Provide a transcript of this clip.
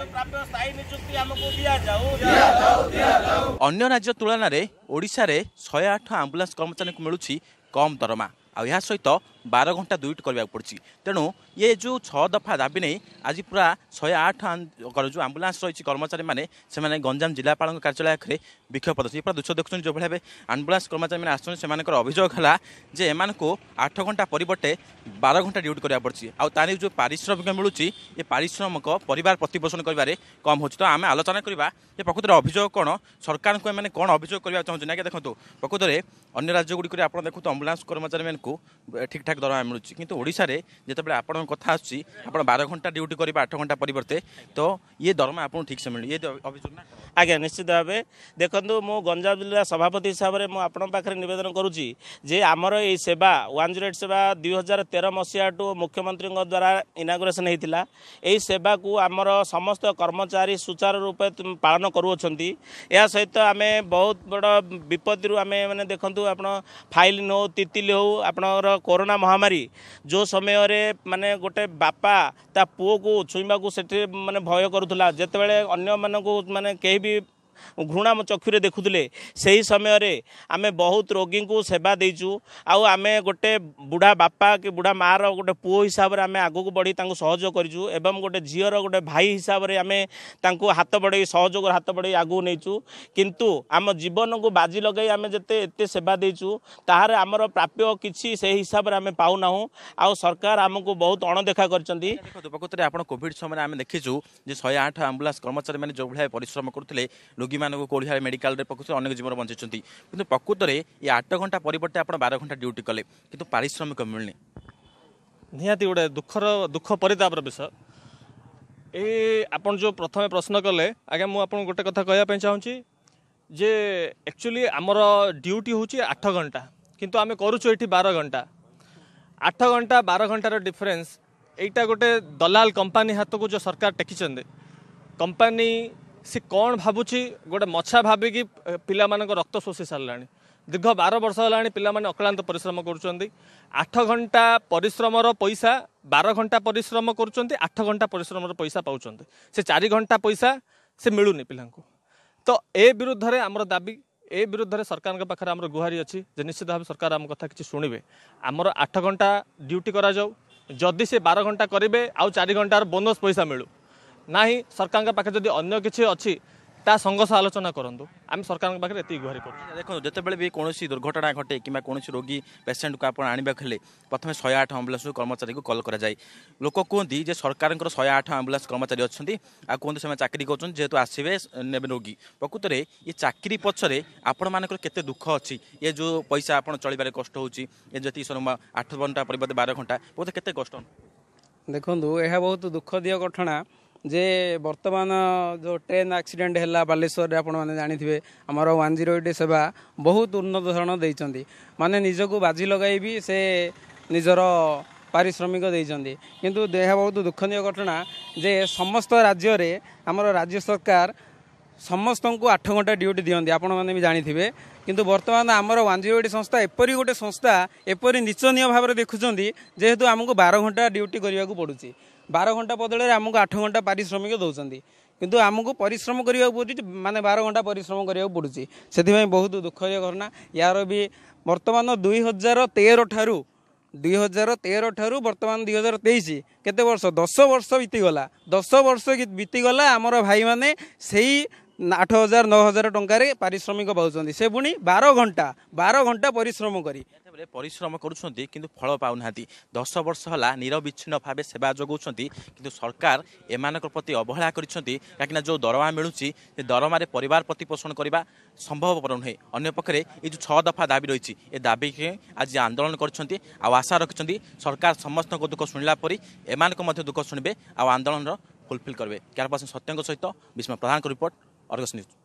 ଅନ୍ୟ ରାଜ୍ୟ ତୁଳନାରେ ଓଡ଼ିଶାରେ ଶହେ ଆଠ ଆମ୍ବୁଲାନ୍ସ କର୍ମଚାରୀଙ୍କୁ ମିଳୁଛି କମ୍ ଦରମା आ सहित बार घंटा दुईट करा पड़ी तेणु ये जो छ दफा दाबी नहीं आज पूरा शहे आठ जो आम्बुलांस रही कर्मचारी मैंने गंजाम जिलापाल कार्यालय आखिर विक्षोभ प्रदर्शन पूरा दृश्य देखुं जो भाई भाव आम्बुलांस कर्मचारी मैंने आसर अभोग है जे एम को आठ घंटा परिवर्ते बार घंटा ड्यूट करा पड़ी आर जो पारिश्रमिक मिलूँ ये पारिश्रमिक पर प्रतिपोषण कर कम हो तो आम आलोचना करवा যে প্রকৃতরে অভিযোগ কোণ সরকার এমনি কোণ অভিযোগ করা চাহুন না দেখুন প্রকৃতরে অন্য রাজ্যগুড়ি আপনার দেখুন আম্বুলান্স কর্মচারী ଆମକୁ ଠିକ୍ଠାକ୍ ଦରମା ମିଳୁଛି କିନ୍ତୁ ଓଡ଼ିଶାରେ ଯେତେବେଳେ ଆପଣଙ୍କ କଥା ଆସୁଛି ଆପଣ ବାର ଘଣ୍ଟା ଡ୍ୟୁଟି କରିବେ ଆଠ ଘଣ୍ଟା ପରିବର୍ତ୍ତେ ତ ଇଏ ଦରମା ଆପଣଙ୍କୁ ଠିକ୍ ସେ ମିଳୁ ଇଏ ଅଭିଯୋଗ ନା ଆଜ୍ଞା ନିଶ୍ଚିତ ଭାବେ ଦେଖନ୍ତୁ ମୁଁ ଗଞ୍ଜାମ ଜିଲ୍ଲା ସଭାପତି ହିସାବରେ ମୁଁ ଆପଣଙ୍କ ପାଖରେ ନିବେଦନ କରୁଛି ଯେ ଆମର ଏଇ ସେବା ୱାନ୍ ଜିରୋ ଏଇଟ୍ ସେବା ଦୁଇ ହଜାର ତେର ମସିହାଠୁ ମୁଖ୍ୟମନ୍ତ୍ରୀଙ୍କ ଦ୍ୱାରା ଇନାଗୁରେସନ୍ ହୋଇଥିଲା ଏହି ସେବାକୁ ଆମର ସମସ୍ତ କର୍ମଚାରୀ ସୁଚାରୁ ରୂପେ ପାଳନ କରୁଅଛନ୍ତି ଏହା ସହିତ ଆମେ ବହୁତ ବଡ଼ ବିପତ୍ତିରୁ ଆମେ ମାନେ ଦେଖନ୍ତୁ ଆପଣ ଫାଇଲିନ୍ ହେଉ ତିତିଲି ହେଉ ଆପଣଙ୍କର କରୋନା ମହାମାରୀ ଯେଉଁ ସମୟରେ ମାନେ ଗୋଟେ ବାପା ତା ପୁଅକୁ ଛୁଇଁବାକୁ ସେଠି ମାନେ ଭୟ କରୁଥିଲା ଯେତେବେଳେ ଅନ୍ୟମାନଙ୍କୁ ମାନେ କେହି ବି ଘୃଣା ଚକ୍ଷୁରେ ଦେଖୁଥିଲେ ସେହି ସମୟରେ ଆମେ ବହୁତ ରୋଗୀଙ୍କୁ ସେବା ଦେଇଛୁ ଆଉ ଆମେ ଗୋଟେ ବୁଢ଼ା ବାପା କି ବୁଢ଼ା ମାଆର ଗୋଟେ ପୁଅ ହିସାବରେ ଆମେ ଆଗକୁ ବଢ଼ି ତାଙ୍କୁ ସହଯୋଗ କରିଛୁ ଏବଂ ଗୋଟେ ଝିଅର ଗୋଟେ ଭାଇ ହିସାବରେ ଆମେ ତାଙ୍କୁ ହାତ ବଢ଼େଇ ସହଯୋଗର ହାତ ବଢ଼େଇ ଆଗକୁ ନେଇଛୁ କିନ୍ତୁ ଆମ ଜୀବନକୁ ବାଜି ଲଗାଇ ଆମେ ଯେତେ ଏତେ ସେବା ଦେଇଛୁ ତାହାର ଆମର ପ୍ରାପ୍ୟ କିଛି ସେହି ହିସାବରେ ଆମେ ପାଉନାହୁଁ ଆଉ ସରକାର ଆମକୁ ବହୁତ ଅଣଦେଖା କରିଛନ୍ତି ଆପଣ କୋଭିଡ୍ ସମୟରେ ଆମେ ଦେଖିଛୁ ଯେ ଶହେ ଆଠ ଆମ୍ବୁଲାନ୍ସ କର୍ମଚାରୀମାନେ ଯେଉଁଭଳି ପରିଶ୍ରମ କରୁଥିଲେ ରୋଗୀମାନଙ୍କୁ କୋଳିହାର ମେଡ଼ିକାଲରେ ପକାଉଛନ୍ତି ଅନେକ ଜୀବନ ବଞ୍ଚିଛନ୍ତି କିନ୍ତୁ ପ୍ରକୃତରେ ଏ ଆଠ ଘଣ୍ଟା ପରିବର୍ତ୍ତେ ଆପଣ ବାର ଘଣ୍ଟା ଡ୍ୟୁଟି କଲେ କିନ୍ତୁ ପାରିଶ୍ରମିକ ମିଳୁନି ନିହାତି ଗୋଟେ ଦୁଃଖର ଦୁଃଖ ପରିତାପର ବିଷୟ ଏଇ ଆପଣ ଯେଉଁ ପ୍ରଥମେ ପ୍ରଶ୍ନ କଲେ ଆଜ୍ଞା ମୁଁ ଆପଣଙ୍କୁ ଗୋଟେ କଥା କହିବା ପାଇଁ ଚାହୁଁଛି ଯେ ଆକ୍ଚୁଆଲି ଆମର ଡ୍ୟୁଟି ହେଉଛି ଆଠ ଘଣ୍ଟା କିନ୍ତୁ ଆମେ କରୁଛୁ ଏଇଠି ବାର ଘଣ୍ଟା ଆଠ ଘଣ୍ଟା ବାର ଘଣ୍ଟାର ଡିଫରେନ୍ସ ଏଇଟା ଗୋଟେ ଦଲାଲ କମ୍ପାନୀ ହାତକୁ ଯେଉଁ ସରକାର ଟେକିଛନ୍ତି କମ୍ପାନୀ ସେ କ'ଣ ଭାବୁଛି ଗୋଟେ ମଛା ଭାବିକି ପିଲାମାନଙ୍କ ରକ୍ତ ଶୋଷି ସାରିଲାଣି ଦୀର୍ଘ ବାର ବର୍ଷ ହେଲାଣି ପିଲାମାନେ ଅକ୍ଳାନ୍ତ ପରିଶ୍ରମ କରୁଛନ୍ତି ଆଠ ଘଣ୍ଟା ପରିଶ୍ରମର ପଇସା ବାର ଘଣ୍ଟା ପରିଶ୍ରମ କରୁଛନ୍ତି ଆଠ ଘଣ୍ଟା ପରିଶ୍ରମର ପଇସା ପାଉଛନ୍ତି ସେ ଚାରି ଘଣ୍ଟା ପଇସା ସେ ମିଳୁନି ପିଲାଙ୍କୁ ତ ଏ ବିରୁଦ୍ଧରେ ଆମର ଦାବି ଏ ବିରୁଦ୍ଧରେ ସରକାରଙ୍କ ପାଖରେ ଆମର ଗୁହାରି ଅଛି ଯେ ନିଶ୍ଚିତ ଭାବେ ସରକାର ଆମ କଥା କିଛି ଶୁଣିବେ ଆମର ଆଠ ଘଣ୍ଟା ଡ୍ୟୁଟି କରାଯାଉ ଯଦି ସେ ବାର ଘଣ୍ଟା କରିବେ ଆଉ ଚାରି ଘଣ୍ଟାର ବୋନସ୍ ପଇସା ମିଳୁ ନାହିଁ ସରକାରଙ୍କ ପାଖରେ ଯଦି ଅନ୍ୟ କିଛି ଅଛି ତା ସଙ୍ଗ ସହ ଆଲୋଚନା କରନ୍ତୁ ଆମେ ସରକାରଙ୍କ ପାଖରେ ଏତିକି ଗୁହାରି କରୁଛୁ ଦେଖନ୍ତୁ ଯେତେବେଳେ ବି କୌଣସି ଦୁର୍ଘଟଣା ଘଟେ କିମ୍ବା କୌଣସି ରୋଗୀ ପେସେଣ୍ଟକୁ ଆପଣ ଆଣିବାକୁ ହେଲେ ପ୍ରଥମେ ଶହେ ଆଠ ଆମ୍ବୁଲାନ୍ସକୁ କର୍ମଚାରୀକୁ କଲ୍ କରାଯାଏ ଲୋକ କୁହନ୍ତି ଯେ ସରକାରଙ୍କର ଶହେ ଆଠ ଆମ୍ବୁଲାନ୍ସ କର୍ମଚାରୀ ଅଛନ୍ତି ଆଉ କୁହନ୍ତୁ ସେମାନେ ଚାକିରି କରୁଛନ୍ତି ଯେହେତୁ ଆସିବେ ନେବେ ରୋଗୀ ପ୍ରକୃତରେ ଏ ଚାକିରି ପଛରେ ଆପଣମାନଙ୍କର କେତେ ଦୁଃଖ ଅଛି ଏ ଯେଉଁ ପଇସା ଆପଣ ଚଳିବାରେ କଷ୍ଟ ହେଉଛି ଏ ଯେତିକି ସମୟ ଆଠ ଘଣ୍ଟା ପରିବର୍ତ୍ତେ ବାର ଘଣ୍ଟା ବହୁତ କେତେ କଷ୍ଟ ଦେଖନ୍ତୁ ଏହା ବହୁତ ଦୁଃଖଦିୟ ଘଟଣା ଯେ ବର୍ତ୍ତମାନ ଯେଉଁ ଟ୍ରେନ୍ ଆକ୍ସିଡେଣ୍ଟ ହେଲା ବାଲେଶ୍ୱରରେ ଆପଣମାନେ ଜାଣିଥିବେ ଆମର ୱାନ୍ ଜିରୋ ଏଇଟ୍ ସେବା ବହୁତ ଉନ୍ନତ ଧରଣ ଦେଇଛନ୍ତି ମାନେ ନିଜକୁ ବାଜି ଲଗାଇ ବି ସେ ନିଜର ପାରିଶ୍ରମିକ ଦେଇଛନ୍ତି କିନ୍ତୁ ଏହା ବହୁତ ଦୁଃଖନୀୟ ଘଟଣା ଯେ ସମସ୍ତ ରାଜ୍ୟରେ ଆମର ରାଜ୍ୟ ସରକାର ସମସ୍ତଙ୍କୁ ଆଠ ଘଣ୍ଟା ଡ୍ୟୁଟି ଦିଅନ୍ତି ଆପଣମାନେ ବି ଜାଣିଥିବେ କିନ୍ତୁ ବର୍ତ୍ତମାନ ଆମର ୱାନ୍ ଜିରୋ ଏଇଟ୍ ସଂସ୍ଥା ଏପରି ଗୋଟେ ସଂସ୍ଥା ଏପରି ନିଚନୀୟ ଭାବରେ ଦେଖୁଛନ୍ତି ଯେହେତୁ ଆମକୁ ବାର ଘଣ୍ଟା ଡ୍ୟୁଟି କରିବାକୁ ପଡ଼ୁଛି ବାର ଘଣ୍ଟା ବଦଳରେ ଆମକୁ ଆଠ ଘଣ୍ଟା ପାରିଶ୍ରମିକ ଦେଉଛନ୍ତି କିନ୍ତୁ ଆମକୁ ପରିଶ୍ରମ କରିବାକୁ ପଡ଼ୁଛି ମାନେ ବାର ଘଣ୍ଟା ପରିଶ୍ରମ କରିବାକୁ ପଡ଼ୁଛି ସେଥିପାଇଁ ବହୁତ ଦୁଃଖର ଘଟଣା ୟାର ବି ବର୍ତ୍ତମାନ ଦୁଇ ହଜାର ତେର ଠାରୁ ଦୁଇ ହଜାର ତେର ଠାରୁ ବର୍ତ୍ତମାନ ଦୁଇ ହଜାର ତେଇଶ କେତେ ବର୍ଷ ଦଶ ବର୍ଷ ବିତିଗଲା ଦଶ ବର୍ଷ ବିତିଗଲା ଆମର ଭାଇମାନେ ସେଇ ଆଠ ହଜାର ନଅ ହଜାର ଟଙ୍କାରେ ପାରିଶ୍ରମିକ ପାଉଛନ୍ତି ସେ ପୁଣି ବାର ଘଣ୍ଟା ବାର ଘଣ୍ଟା ପରିଶ୍ରମ କରି ପରିଶ୍ରମ କରୁଛନ୍ତି କିନ୍ତୁ ଫଳ ପାଉନାହାନ୍ତି ଦଶ ବର୍ଷ ହେଲା ନିରବିଚ୍ଛିନ୍ନ ଭାବେ ସେବା ଯୋଗାଉଛନ୍ତି କିନ୍ତୁ ସରକାର ଏମାନଙ୍କ ପ୍ରତି ଅବହେଳା କରିଛନ୍ତି କାହିଁକିନା ଯେଉଁ ଦରମା ମିଳୁଛି ସେ ଦରମାରେ ପରିବାର ପ୍ରତିପୋଷଣ କରିବା ସମ୍ଭବପର ନୁହେଁ ଅନ୍ୟପକ୍ଷରେ ଏ ଯେଉଁ ଛଅ ଦଫା ଦାବି ରହିଛି ଏ ଦାବିକୁ ଆଜି ଆନ୍ଦୋଳନ କରିଛନ୍ତି ଆଉ ଆଶା ରଖିଛନ୍ତି ସରକାର ସମସ୍ତଙ୍କ ଦୁଃଖ ଶୁଣିଲା ପରେ ଏମାନଙ୍କ ମଧ୍ୟ ଦୁଃଖ ଶୁଣିବେ ଆଉ ଆନ୍ଦୋଳନର ଫୁଲଫିଲ୍ କରିବେ କ୍ୟାରପାସ ସତ୍ୟଙ୍କ ସହିତ ବିଷ୍ମ ପ୍ରଧାନଙ୍କ ରିପୋର୍ଟ Argus